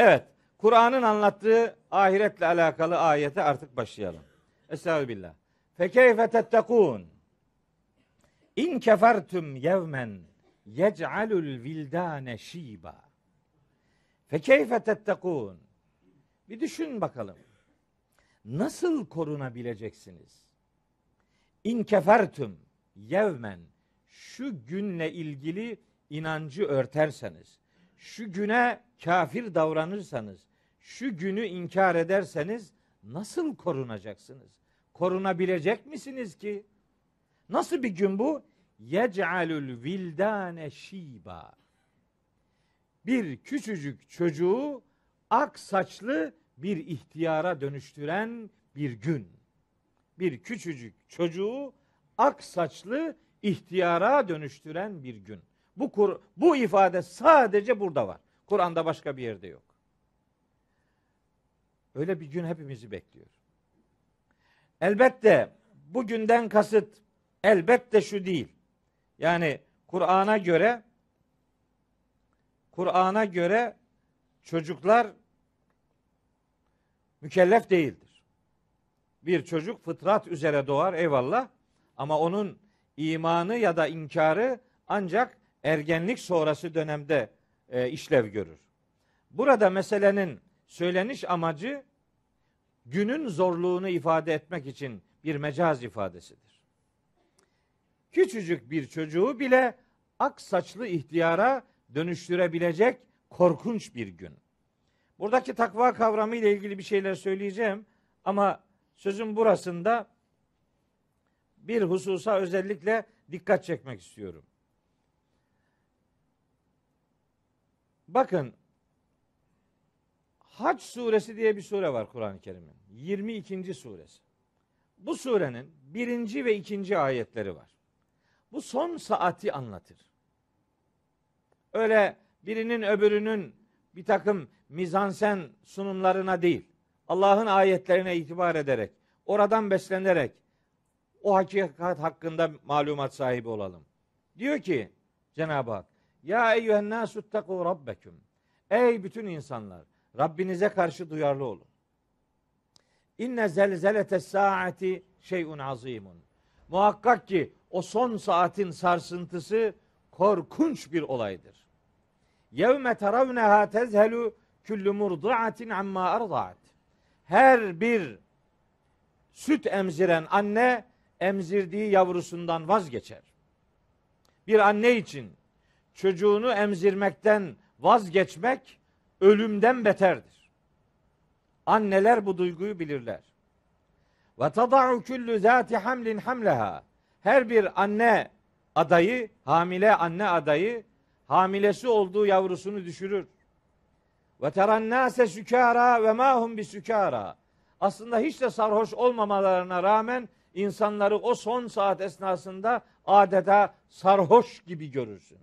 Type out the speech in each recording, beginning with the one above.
Evet. Kur'an'ın anlattığı ahiretle alakalı ayete artık başlayalım. Estağfirullah. Fekeyfe tettekûn. İn kefertüm yevmen yec'alul vildâne şîbâ. Fekeyfe tettekûn. Bir düşün bakalım. Nasıl korunabileceksiniz? İn kefertüm yevmen şu günle ilgili inancı örterseniz şu güne kafir davranırsanız, şu günü inkar ederseniz nasıl korunacaksınız? Korunabilecek misiniz ki? Nasıl bir gün bu? Yec'alul vildane şiba. Bir küçücük çocuğu ak saçlı bir ihtiyara dönüştüren bir gün. Bir küçücük çocuğu ak saçlı ihtiyara dönüştüren bir gün. Bu kur, bu ifade sadece burada var. Kur'an'da başka bir yerde yok. Öyle bir gün hepimizi bekliyor. Elbette bugünden kasıt elbette şu değil. Yani Kur'an'a göre Kur'an'a göre çocuklar mükellef değildir. Bir çocuk fıtrat üzere doğar eyvallah ama onun imanı ya da inkarı ancak ergenlik sonrası dönemde e, işlev görür. Burada meselenin söyleniş amacı günün zorluğunu ifade etmek için bir mecaz ifadesidir. Küçücük bir çocuğu bile ak saçlı ihtiyara dönüştürebilecek korkunç bir gün. Buradaki takva kavramı ile ilgili bir şeyler söyleyeceğim ama sözün burasında bir hususa özellikle dikkat çekmek istiyorum. Bakın Hac suresi diye bir sure var Kur'an-ı Kerim'in. 22. suresi. Bu surenin birinci ve ikinci ayetleri var. Bu son saati anlatır. Öyle birinin öbürünün bir takım mizansen sunumlarına değil, Allah'ın ayetlerine itibar ederek, oradan beslenerek o hakikat hakkında malumat sahibi olalım. Diyor ki Cenab-ı Hak, ya eyyühen nasu ittaku Rabbeküm, Ey bütün insanlar Rabbinize karşı duyarlı olun. İnne zelzelete saati şeyun azimun. Muhakkak ki o son saatin sarsıntısı korkunç bir olaydır. Yevme teravneha tezhelu küllü murduatin amma ardaat. Her bir süt emziren anne emzirdiği yavrusundan vazgeçer. Bir anne için çocuğunu emzirmekten vazgeçmek ölümden beterdir. Anneler bu duyguyu bilirler. Ve tada'u kullu zati hamlin hamleha. Her bir anne adayı, hamile anne adayı hamilesi olduğu yavrusunu düşürür. Ve terennase sükara ve mahum bi sükara. Aslında hiç de sarhoş olmamalarına rağmen insanları o son saat esnasında adeta sarhoş gibi görürsün.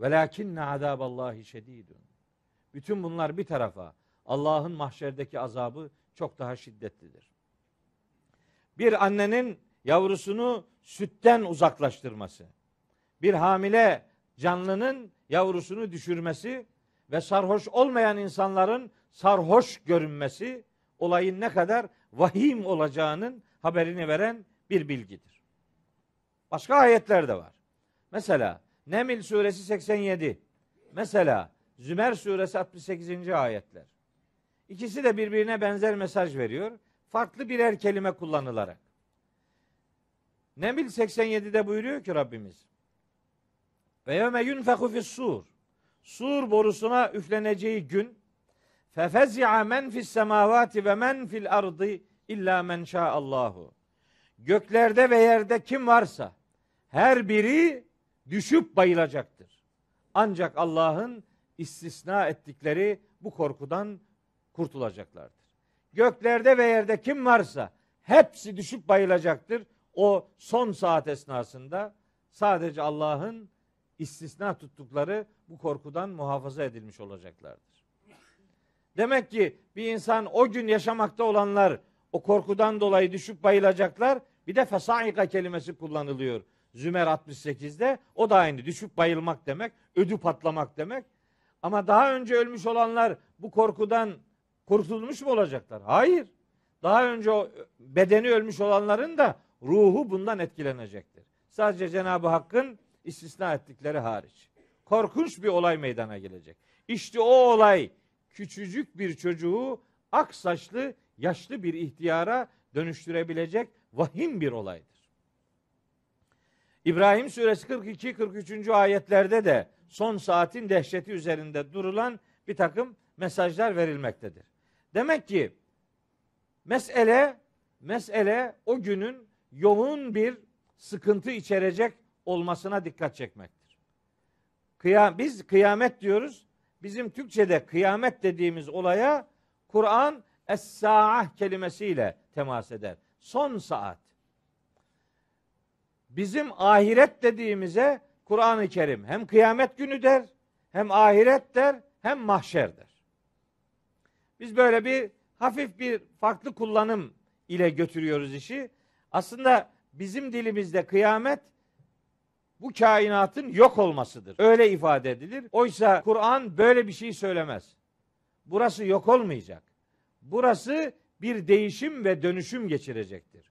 Velakinne azaballahi şedidun. Bütün bunlar bir tarafa Allah'ın mahşerdeki azabı çok daha şiddetlidir. Bir annenin yavrusunu sütten uzaklaştırması, bir hamile canlının yavrusunu düşürmesi ve sarhoş olmayan insanların sarhoş görünmesi olayın ne kadar vahim olacağının haberini veren bir bilgidir. Başka ayetler de var. Mesela Nemil suresi 87. Mesela Zümer suresi 68. ayetler. İkisi de birbirine benzer mesaj veriyor. Farklı birer kelime kullanılarak. Nemil 87'de buyuruyor ki Rabbimiz. Ve yevme yunfehu sur. Sur borusuna üfleneceği gün fefezi'a men fis semavati ve men fil ardı illa men Allahu. Göklerde ve yerde kim varsa her biri düşüp bayılacaktır. Ancak Allah'ın istisna ettikleri bu korkudan kurtulacaklardır. Göklerde ve yerde kim varsa hepsi düşüp bayılacaktır. O son saat esnasında sadece Allah'ın istisna tuttukları bu korkudan muhafaza edilmiş olacaklardır. Demek ki bir insan o gün yaşamakta olanlar o korkudan dolayı düşüp bayılacaklar. Bir de fesaika kelimesi kullanılıyor. Zümer 68'de o da aynı düşüp bayılmak demek, ödü patlamak demek. Ama daha önce ölmüş olanlar bu korkudan kurtulmuş mu olacaklar? Hayır. Daha önce o bedeni ölmüş olanların da ruhu bundan etkilenecektir. Sadece Cenab-ı Hakk'ın istisna ettikleri hariç. Korkunç bir olay meydana gelecek. İşte o olay küçücük bir çocuğu ak saçlı yaşlı bir ihtiyara dönüştürebilecek vahim bir olaydır. İbrahim suresi 42-43. ayetlerde de son saatin dehşeti üzerinde durulan bir takım mesajlar verilmektedir. Demek ki mesele mesele o günün yoğun bir sıkıntı içerecek olmasına dikkat çekmektir. Kıya, biz kıyamet diyoruz. Bizim Türkçe'de kıyamet dediğimiz olaya Kur'an es-sa'ah kelimesiyle temas eder. Son saat bizim ahiret dediğimize Kur'an-ı Kerim hem kıyamet günü der, hem ahiret der, hem mahşer der. Biz böyle bir hafif bir farklı kullanım ile götürüyoruz işi. Aslında bizim dilimizde kıyamet bu kainatın yok olmasıdır. Öyle ifade edilir. Oysa Kur'an böyle bir şey söylemez. Burası yok olmayacak. Burası bir değişim ve dönüşüm geçirecektir.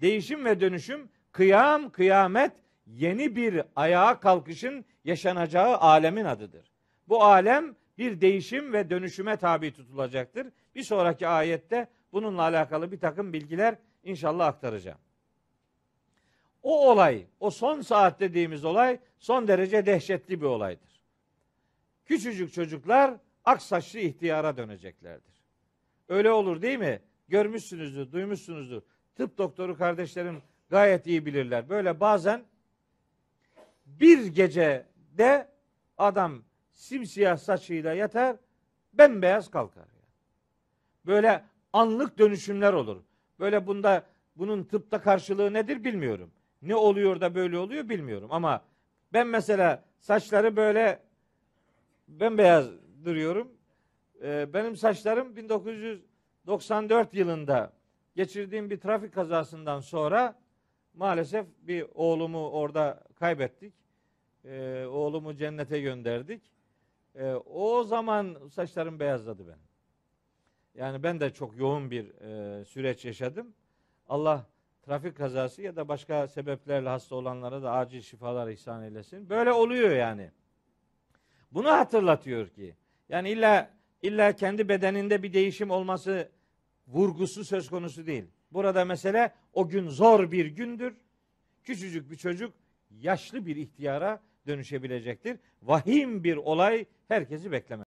Değişim ve dönüşüm Kıyam, kıyamet yeni bir ayağa kalkışın yaşanacağı alemin adıdır. Bu alem bir değişim ve dönüşüme tabi tutulacaktır. Bir sonraki ayette bununla alakalı bir takım bilgiler inşallah aktaracağım. O olay, o son saat dediğimiz olay son derece dehşetli bir olaydır. Küçücük çocuklar ak saçlı ihtiyara döneceklerdir. Öyle olur değil mi? Görmüşsünüzdür, duymuşsunuzdur. Tıp doktoru kardeşlerim gayet iyi bilirler. Böyle bazen bir gece de adam simsiyah saçıyla yatar, bembeyaz kalkar. Böyle anlık dönüşümler olur. Böyle bunda bunun tıpta karşılığı nedir bilmiyorum. Ne oluyor da böyle oluyor bilmiyorum ama ben mesela saçları böyle bembeyaz duruyorum. Ee, benim saçlarım 1994 yılında geçirdiğim bir trafik kazasından sonra Maalesef bir oğlumu orada kaybettik. Ee, oğlumu cennete gönderdik. Ee, o zaman saçlarım beyazladı benim. Yani ben de çok yoğun bir e, süreç yaşadım. Allah trafik kazası ya da başka sebeplerle hasta olanlara da acil şifalar ihsan eylesin. Böyle oluyor yani. Bunu hatırlatıyor ki. Yani illa illa kendi bedeninde bir değişim olması vurgusu söz konusu değil. Burada mesele o gün zor bir gündür. Küçücük bir çocuk yaşlı bir ihtiyara dönüşebilecektir. Vahim bir olay herkesi beklemez.